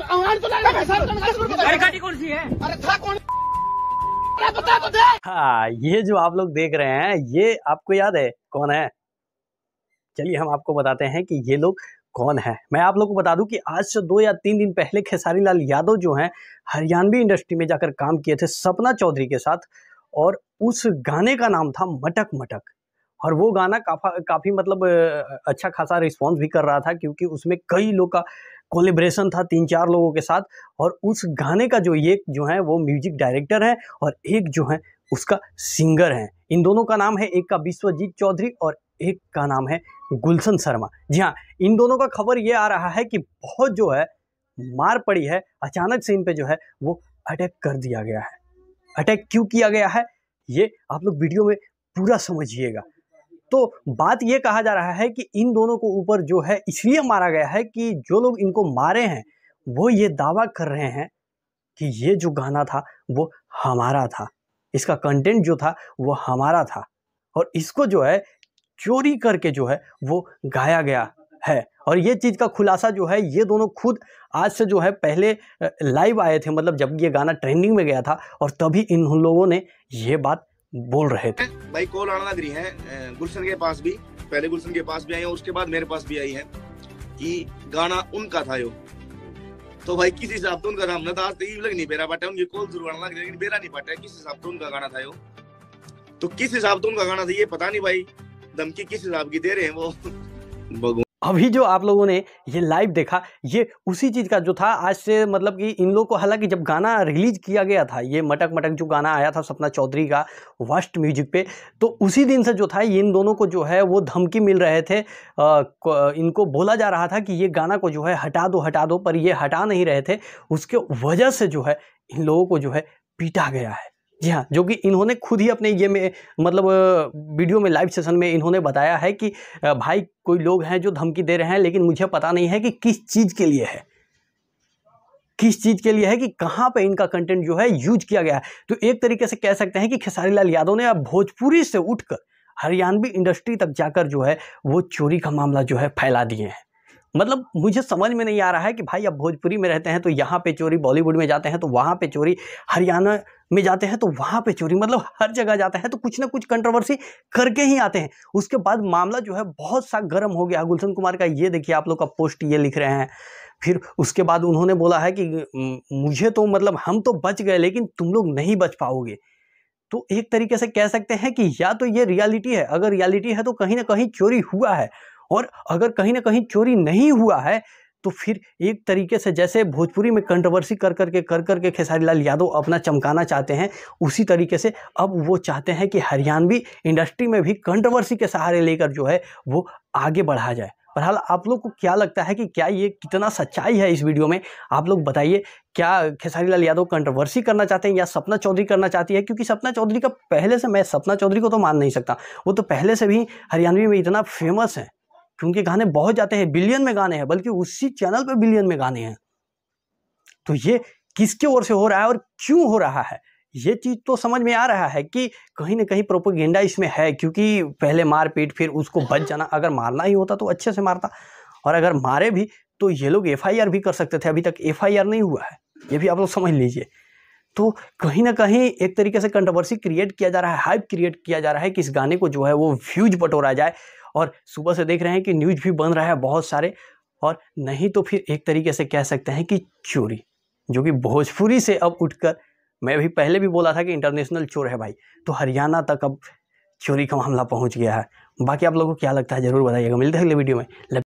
तो हाँ, ये जो आप लोग देख रहे हैं ये आपको याद है कौन है चलिए हम आपको बताते हैं कि ये लोग कौन है मैं आप लोगों को बता दूं कि आज से दो या तीन दिन पहले खेसारी लाल यादव जो हैं हरियाणवी इंडस्ट्री में जाकर काम किए थे सपना चौधरी के साथ और उस गाने का नाम था मटक मटक और वो गाना काफा काफ़ी मतलब अच्छा खासा रिस्पांस भी कर रहा था क्योंकि उसमें कई लोग का कोलेब्रेशन था तीन चार लोगों के साथ और उस गाने का जो एक जो है वो म्यूजिक डायरेक्टर है और एक जो है उसका सिंगर है इन दोनों का नाम है एक का विश्वजीत चौधरी और एक का नाम है गुलशन शर्मा जी हाँ इन दोनों का खबर ये आ रहा है कि बहुत जो है मार पड़ी है अचानक से इन पे जो है वो अटैक कर दिया गया है अटैक क्यों किया गया है ये आप लोग वीडियो में पूरा समझिएगा तो बात यह कहा जा रहा है कि इन दोनों को ऊपर जो है इसलिए मारा गया है कि जो लोग इनको मारे हैं वो ये दावा कर रहे हैं कि ये जो गाना था वो हमारा था इसका कंटेंट जो था वो हमारा था और इसको जो है चोरी करके जो है वो गाया गया है और ये चीज़ का खुलासा जो है ये दोनों खुद आज से जो है पहले लाइव आए थे मतलब जब ये गाना ट्रेंडिंग में गया था और तभी इन लोगों ने ये बात बोल रहे थे भाई कॉल आना लग रही है गुलशन के पास भी पहले गुलशन के पास भी आई है उसके बाद मेरे पास भी आई है कि गाना उनका था यो तो भाई किस हिसाब से उनका नाम ना था तो लग नहीं पेरा पाटा उनकी कॉल जरूर आना लग रही लेकिन बेरा नहीं पाटा किस हिसाब से उनका गाना था यो तो किस हिसाब से उनका गाना था ये पता नहीं भाई धमकी किस हिसाब की दे रहे हैं वो भगवान अभी जो आप लोगों ने ये लाइव देखा ये उसी चीज़ का जो था आज से मतलब कि इन लोग को हालांकि जब गाना रिलीज किया गया था ये मटक मटक जो गाना आया था सपना चौधरी का वर्स्ट म्यूजिक पे तो उसी दिन से जो था ये इन दोनों को जो है वो धमकी मिल रहे थे आ, इनको बोला जा रहा था कि ये गाना को जो है हटा दो हटा दो पर ये हटा नहीं रहे थे उसके वजह से जो है इन लोगों को जो है पीटा गया है जी हाँ जो कि इन्होंने खुद ही अपने ये में मतलब वीडियो में लाइव सेशन में इन्होंने बताया है कि भाई कोई लोग हैं जो धमकी दे रहे हैं लेकिन मुझे पता नहीं है कि किस चीज़ के लिए है किस चीज़ के लिए है कि कहाँ पे इनका कंटेंट जो है यूज किया गया है तो एक तरीके से कह सकते हैं कि खेसारी लाल यादव ने अब भोजपुरी से उठकर हरियाणवी इंडस्ट्री तक जाकर जो है वो चोरी का मामला जो है फैला दिए हैं मतलब मुझे समझ में नहीं आ रहा है कि भाई अब भोजपुरी में रहते हैं तो यहाँ पे चोरी बॉलीवुड में जाते हैं तो वहाँ पे चोरी हरियाणा में जाते हैं तो वहाँ पे चोरी मतलब हर जगह जाते हैं तो कुछ ना कुछ कंट्रोवर्सी करके ही आते हैं उसके बाद मामला जो है बहुत सा गर्म हो गया गुलशन कुमार का ये देखिए आप लोग का पोस्ट ये लिख रहे हैं फिर उसके बाद उन्होंने बोला है कि मुझे तो मतलब हम तो बच गए लेकिन तुम लोग नहीं बच पाओगे तो एक तरीके से कह सकते हैं कि या तो ये रियलिटी है अगर रियलिटी है तो कहीं ना कहीं चोरी हुआ है और अगर कहीं ना कहीं चोरी नहीं हुआ है तो फिर एक तरीके से जैसे भोजपुरी में कंट्रोवर्सी कर करके कर करके खेसारी लाल यादव अपना चमकाना चाहते हैं उसी तरीके से अब वो चाहते हैं कि हरियाणवी इंडस्ट्री में भी कंट्रोवर्सी के सहारे लेकर जो है वो आगे बढ़ा जाए बहरहाल आप लोग को क्या लगता है कि क्या ये कितना सच्चाई है इस वीडियो में आप लोग बताइए क्या खेसारी लाल यादव कंट्रोवर्सी करना चाहते हैं या सपना चौधरी करना चाहती है क्योंकि सपना चौधरी का पहले से मैं सपना चौधरी को तो मान नहीं सकता वो तो पहले से भी हरियाणवी में इतना फेमस है क्योंकि गाने बहुत जाते हैं बिलियन में गाने हैं बल्कि उसी चैनल पर बिलियन में गाने हैं तो ये किसके ओर से हो रहा है और क्यों हो रहा है ये चीज़ तो समझ में आ रहा है कि कहीं ना कहीं प्रोपोगेंडा इसमें है क्योंकि पहले मार पीट फिर उसको बच जाना अगर मारना ही होता तो अच्छे से मारता और अगर मारे भी तो ये लोग एफ भी कर सकते थे अभी तक एफ नहीं हुआ है ये भी आप लोग समझ लीजिए तो कहीं ना कहीं एक तरीके से कंट्रोवर्सी क्रिएट किया जा रहा है हाइप क्रिएट किया जा रहा है कि इस गाने को जो है वो व्यूज बटोरा जाए और सुबह से देख रहे हैं कि न्यूज भी बन रहा है बहुत सारे और नहीं तो फिर एक तरीके से कह सकते हैं कि चोरी जो कि भोजपुरी से अब उठकर मैं भी पहले भी बोला था कि इंटरनेशनल चोर है भाई तो हरियाणा तक अब चोरी का मामला पहुंच गया है बाकी आप लोगों को क्या लगता है ज़रूर बताइएगा मिलते हैं अगले वीडियो में